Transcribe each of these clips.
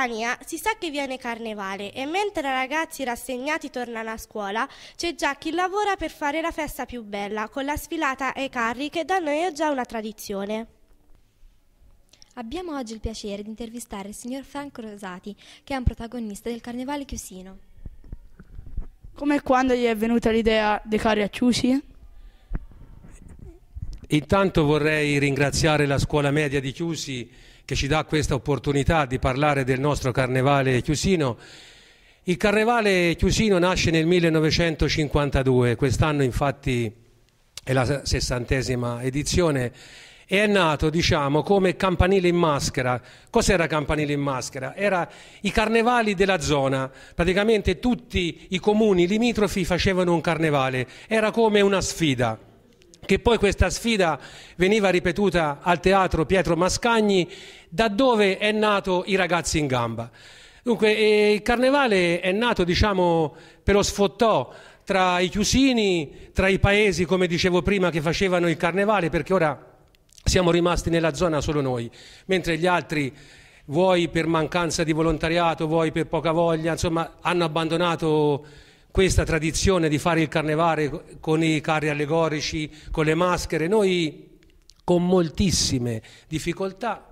Lucania si sa che viene carnevale e mentre ragazzi rassegnati tornano a scuola c'è già chi lavora per fare la festa più bella con la sfilata ai carri che da noi è già una tradizione. Abbiamo oggi il piacere di intervistare il signor Franco Rosati che è un protagonista del carnevale chiusino. Come e quando gli è venuta l'idea dei carri a chiusi? Intanto vorrei ringraziare la scuola media di Chiusi che ci dà questa opportunità di parlare del nostro carnevale chiusino. Il carnevale chiusino nasce nel 1952, quest'anno infatti è la sessantesima edizione e è nato, diciamo, come Campanile in Maschera. Cos'era Campanile in Maschera? Era i carnevali della zona. Praticamente tutti i comuni limitrofi facevano un carnevale. Era come una sfida che poi questa sfida veniva ripetuta al teatro Pietro Mascagni, da dove è nato I ragazzi in gamba. Dunque, eh, il carnevale è nato, diciamo, per lo sfottò tra i chiusini, tra i paesi, come dicevo prima, che facevano il carnevale, perché ora siamo rimasti nella zona solo noi, mentre gli altri, vuoi per mancanza di volontariato, vuoi per poca voglia, insomma, hanno abbandonato questa tradizione di fare il carnevale con i carri allegorici, con le maschere, noi con moltissime difficoltà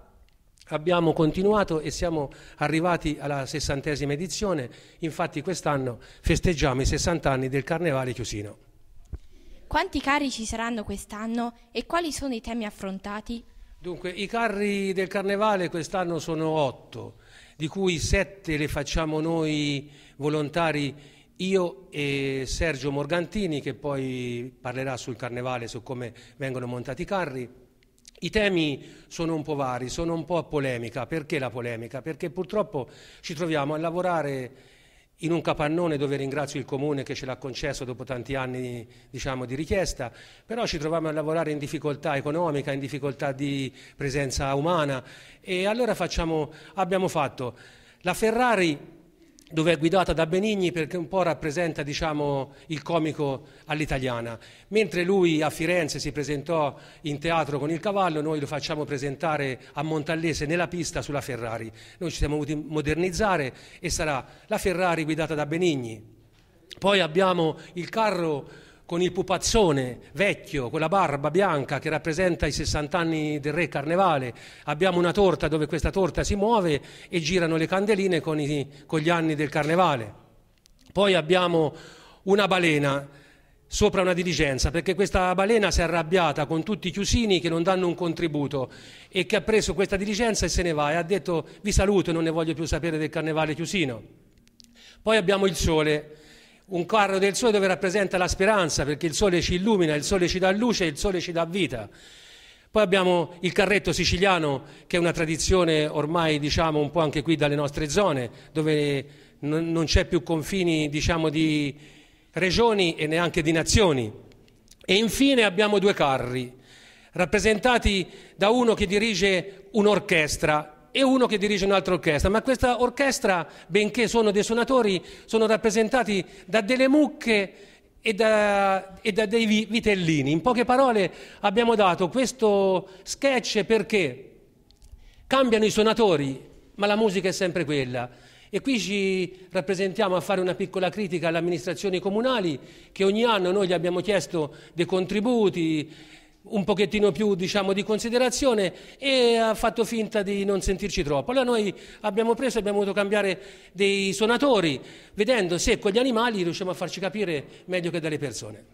abbiamo continuato e siamo arrivati alla sessantesima edizione, infatti quest'anno festeggiamo i 60 anni del carnevale chiusino. Quanti carri ci saranno quest'anno e quali sono i temi affrontati? Dunque, i carri del carnevale quest'anno sono otto, di cui sette le facciamo noi volontari io e Sergio Morgantini che poi parlerà sul carnevale, su come vengono montati i carri. I temi sono un po' vari, sono un po' a polemica. Perché la polemica? Perché purtroppo ci troviamo a lavorare in un capannone dove ringrazio il comune che ce l'ha concesso dopo tanti anni diciamo, di richiesta, però ci troviamo a lavorare in difficoltà economica, in difficoltà di presenza umana e allora facciamo, abbiamo fatto la Ferrari dove è guidata da Benigni perché un po' rappresenta diciamo, il comico all'italiana. Mentre lui a Firenze si presentò in teatro con il cavallo, noi lo facciamo presentare a Montallese nella pista sulla Ferrari. Noi ci siamo voluti modernizzare e sarà la Ferrari guidata da Benigni. Poi abbiamo il carro con il pupazzone vecchio, con la barba bianca che rappresenta i 60 anni del re Carnevale, abbiamo una torta dove questa torta si muove e girano le candeline con, i, con gli anni del Carnevale. Poi abbiamo una balena sopra una diligenza, perché questa balena si è arrabbiata con tutti i chiusini che non danno un contributo e che ha preso questa diligenza e se ne va e ha detto vi saluto e non ne voglio più sapere del carnevale chiusino. Poi abbiamo il sole un carro del sole dove rappresenta la speranza perché il sole ci illumina, il sole ci dà luce, il sole ci dà vita. Poi abbiamo il carretto siciliano che è una tradizione ormai diciamo un po' anche qui dalle nostre zone dove non c'è più confini diciamo di regioni e neanche di nazioni. E infine abbiamo due carri rappresentati da uno che dirige un'orchestra e uno che dirige un'altra orchestra, ma questa orchestra, benché sono dei suonatori, sono rappresentati da delle mucche e da, e da dei vitellini. In poche parole abbiamo dato questo sketch perché cambiano i suonatori, ma la musica è sempre quella. E qui ci rappresentiamo a fare una piccola critica alle amministrazioni comunali che ogni anno noi gli abbiamo chiesto dei contributi, un pochettino più diciamo, di considerazione e ha fatto finta di non sentirci troppo. Allora noi abbiamo preso e abbiamo dovuto cambiare dei suonatori, vedendo se con gli animali riusciamo a farci capire meglio che dalle persone.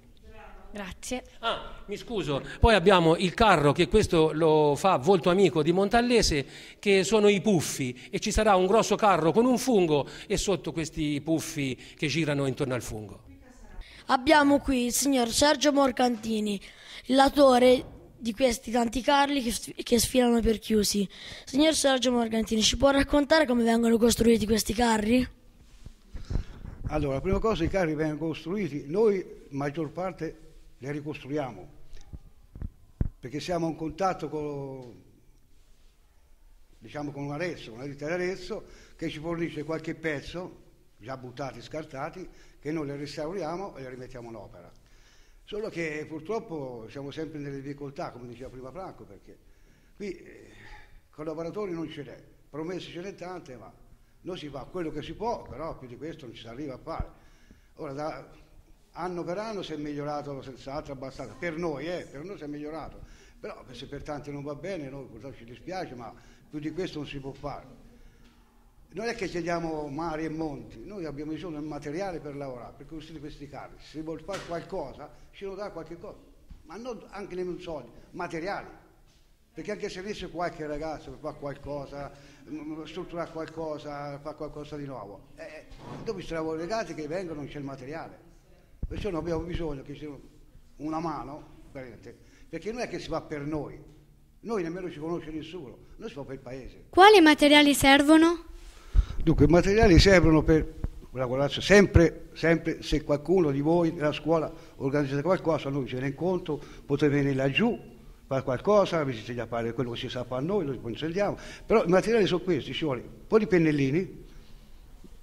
Grazie. Ah, mi scuso, poi abbiamo il carro che questo lo fa volto amico di Montallese, che sono i puffi e ci sarà un grosso carro con un fungo e sotto questi puffi che girano intorno al fungo. Abbiamo qui il signor Sergio Morcantini, l'autore di questi tanti carli che, che sfilano per chiusi. Signor Sergio Morcantini, ci può raccontare come vengono costruiti questi carri? Allora, prima cosa i carri vengono costruiti, noi maggior parte li ricostruiamo, perché siamo in contatto con, diciamo, con Arezzo, una ditta di Arezzo, che ci fornisce qualche pezzo già buttati, scartati, che noi le restauriamo e le rimettiamo in opera. Solo che purtroppo siamo sempre nelle difficoltà, come diceva prima Franco, perché qui eh, collaboratori non ce n'è, promesse ce n'è tante, ma noi si fa quello che si può, però più di questo non ci si arriva a fare. Ora, da, anno per anno si è migliorato senz'altro abbastanza, per noi, eh, per noi si è migliorato, però se per tanti non va bene, noi purtroppo ci dispiace, ma più di questo non si può fare non è che chiediamo mari e monti, noi abbiamo bisogno del materiale per lavorare, per costruire questi carri. Se vuol fare qualcosa, ci lo dà qualche cosa, ma non anche nei soldi, materiali. Perché anche se avesse qualche ragazzo che fa qualcosa, mm, mm, strutturare qualcosa, fa qualcosa di nuovo, eh, eh dopo siamo legati che vengono non c'è il materiale. Perciò noi abbiamo bisogno che sia una mano, perché non è che si fa per noi, noi nemmeno ci conosce nessuno, noi si fa per il paese. Quali materiali servono? Dunque, i materiali servono per lavorare sempre, sempre se qualcuno di voi nella scuola organizzate qualcosa, noi ce ne incontro, potete venire laggiù, fare qualcosa, vi siete a fare quello che si sa fare a noi, lo insegniamo. Però i materiali sono questi, ci vuole un po' di pennellini,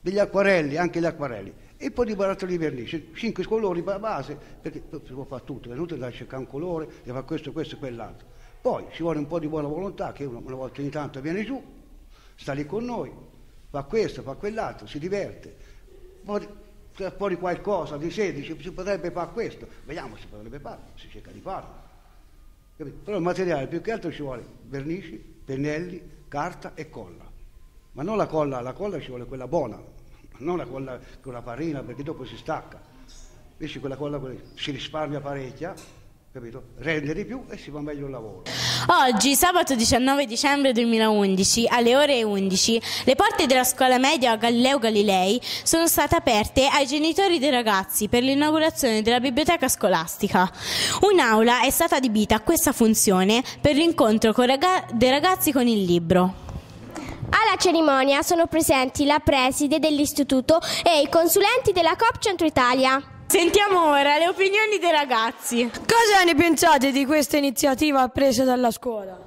degli acquarelli, anche gli acquarelli, e un po' di barattoli di vernice, cinque colori per base, perché si può fare tutto, è inutile cercare un colore, e fare questo, questo e quell'altro. Poi ci vuole un po' di buona volontà che una, una volta ogni tanto viene giù, sta lì con noi, fa questo, fa quell'altro, si diverte, fuori, fuori qualcosa di sé, dice si potrebbe fare questo, vediamo si potrebbe fare, si cerca di farlo. Capito? Però il materiale più che altro ci vuole vernici, pennelli, carta e colla. Ma non la colla, la colla ci vuole quella buona, non la colla con la farina perché dopo si stacca. Invece quella colla si risparmia parecchia capito? Rende di più e si fa meglio il lavoro. Oggi, sabato 19 dicembre 2011, alle ore 11, le porte della scuola media Galileo Galilei sono state aperte ai genitori dei ragazzi per l'inaugurazione della biblioteca scolastica. Un'aula è stata adibita a questa funzione per l'incontro raga dei ragazzi con il libro. Alla cerimonia sono presenti la preside dell'istituto e i consulenti della COP Centro Italia. Sentiamo ora le opinioni dei ragazzi. Cosa ne pensate di questa iniziativa presa dalla scuola?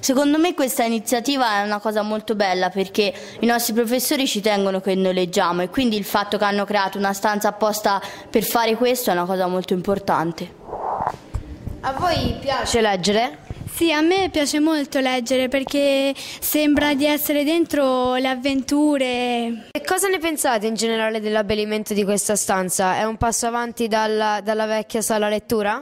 Secondo me questa iniziativa è una cosa molto bella perché i nostri professori ci tengono che noi leggiamo e quindi il fatto che hanno creato una stanza apposta per fare questo è una cosa molto importante. A voi piace leggere? Sì, a me piace molto leggere perché sembra di essere dentro le avventure. Cosa ne pensate in generale dell'abbellimento di questa stanza? È un passo avanti dalla, dalla vecchia sala lettura?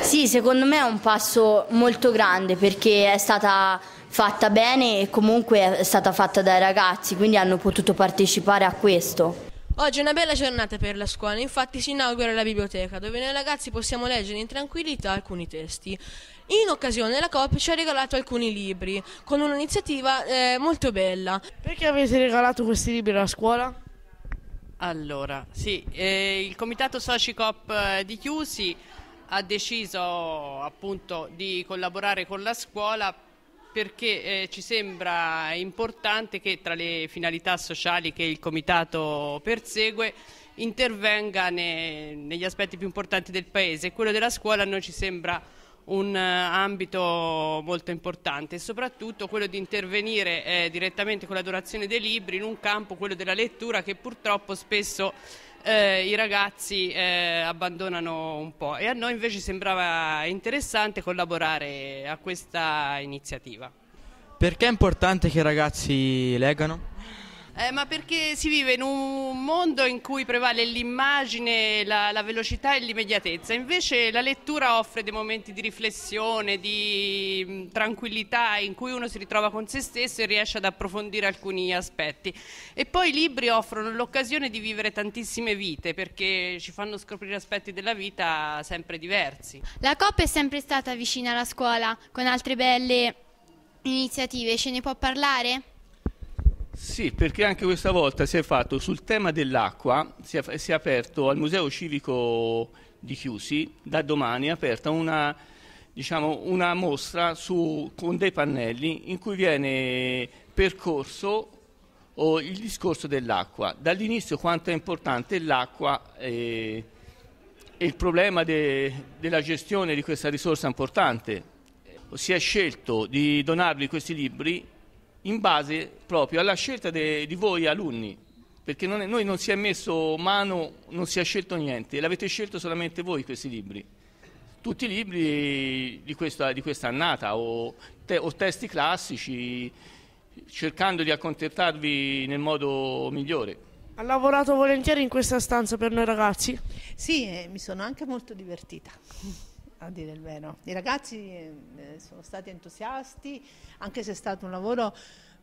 Sì, secondo me è un passo molto grande perché è stata fatta bene e comunque è stata fatta dai ragazzi, quindi hanno potuto partecipare a questo. Oggi è una bella giornata per la scuola, infatti si inaugura la biblioteca, dove noi ragazzi possiamo leggere in tranquillità alcuni testi. In occasione la COP ci ha regalato alcuni libri, con un'iniziativa eh, molto bella. Perché avete regalato questi libri alla scuola? Allora, sì, eh, il comitato Soci COP eh, di Chiusi ha deciso appunto di collaborare con la scuola perché eh, ci sembra importante che tra le finalità sociali che il Comitato persegue intervenga ne, negli aspetti più importanti del Paese. Quello della scuola a noi ci sembra un eh, ambito molto importante e soprattutto quello di intervenire eh, direttamente con la donazione dei libri in un campo, quello della lettura, che purtroppo spesso eh, i ragazzi eh, abbandonano un po' e a noi invece sembrava interessante collaborare a questa iniziativa. Perché è importante che i ragazzi legano? Eh, ma perché si vive in un mondo in cui prevale l'immagine, la, la, velocità e l'immediatezza, invece la lettura offre dei momenti di riflessione, di mh, mm, tranquillità in cui uno si ritrova con se stesso e riesce ad approfondire alcuni aspetti. E poi i libri offrono l'occasione di vivere tantissime vite perché ci fanno scoprire aspetti della vita sempre diversi. La COP è sempre stata vicina alla scuola con altre belle iniziative, ce ne può parlare? Sì, perché anche questa volta si è fatto sul tema dell'acqua, si è, si è aperto al Museo Civico di Chiusi, da domani è aperta una, diciamo, una mostra su, con dei pannelli in cui viene percorso oh, il discorso dell'acqua, dall'inizio quanto è importante l'acqua e, e il problema de, della gestione di questa risorsa importante. Si è scelto di donarvi questi libri in base proprio alla scelta de, di voi alunni, perché non è, noi non si è messo mano, non si è scelto niente, l'avete scelto solamente voi questi libri. Tutti i libri di, questa, di quest'annata o, te, o testi classici, cercando di accontentarvi nel modo migliore. Ha lavorato volentieri in questa stanza per noi ragazzi? Sì, eh, mi sono anche molto divertita a dire il vero. I ragazzi eh, sono stati entusiasti, anche se è stato un lavoro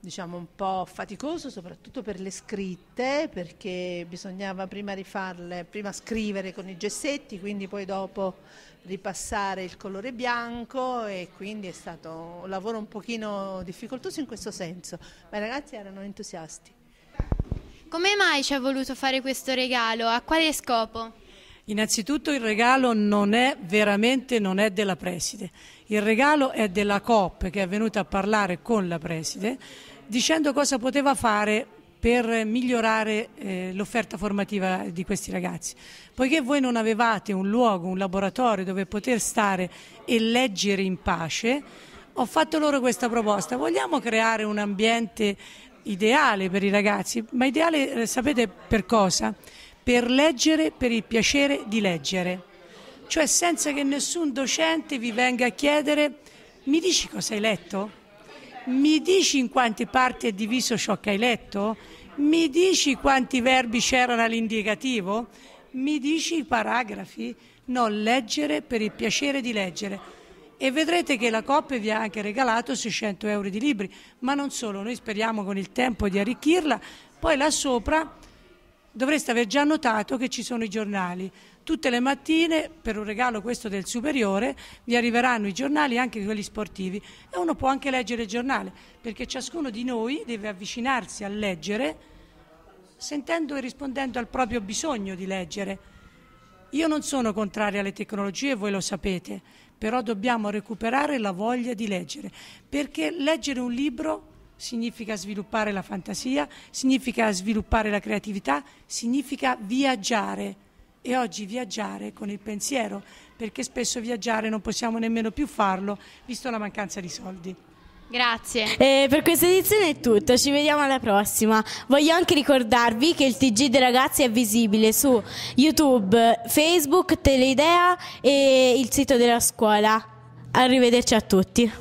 diciamo un po' faticoso soprattutto per le scritte perché bisognava prima rifarle, prima scrivere con i gessetti, quindi poi dopo ripassare il colore bianco e quindi è stato un lavoro un pochino difficoltoso in questo senso, ma i ragazzi erano entusiasti. Come mai ci ha voluto fare questo regalo? A quale scopo? Innanzitutto il regalo non è veramente non è della preside, il regalo è della COP che è venuta a parlare con la preside dicendo cosa poteva fare per migliorare eh, l'offerta formativa di questi ragazzi. Poiché voi non avevate un luogo, un laboratorio dove poter stare e leggere in pace, ho fatto loro questa proposta. Vogliamo creare un ambiente ideale per i ragazzi, ma ideale eh, sapete per cosa? per leggere per il piacere di leggere, cioè senza che nessun docente vi venga a chiedere mi dici cosa hai letto? Mi dici in quante parti è diviso ciò che hai letto? Mi dici quanti verbi c'erano all'indicativo? Mi dici i paragrafi? No, leggere per il piacere di leggere. E vedrete che la COP vi ha anche regalato 600 euro di libri, ma non solo, noi speriamo con il tempo di arricchirla. Poi là sopra dovreste aver già notato che ci sono i giornali. Tutte le mattine, per un regalo questo del superiore, vi arriveranno i giornali, anche quelli sportivi, e uno può anche leggere il giornale, perché ciascuno di noi deve avvicinarsi a leggere sentendo e rispondendo al proprio bisogno di leggere. Io non sono contraria alle tecnologie, voi lo sapete, però dobbiamo recuperare la voglia di leggere, perché leggere un libro significa sviluppare la fantasia, significa sviluppare la creatività, significa viaggiare e oggi viaggiare con il pensiero, perché spesso viaggiare non possiamo nemmeno più farlo, visto la mancanza di soldi. Grazie. Eh, per questa edizione è tutto, ci vediamo alla prossima. Voglio anche ricordarvi che il TG dei ragazzi è visibile su YouTube, Facebook, Teleidea e il sito della scuola. Arrivederci a tutti.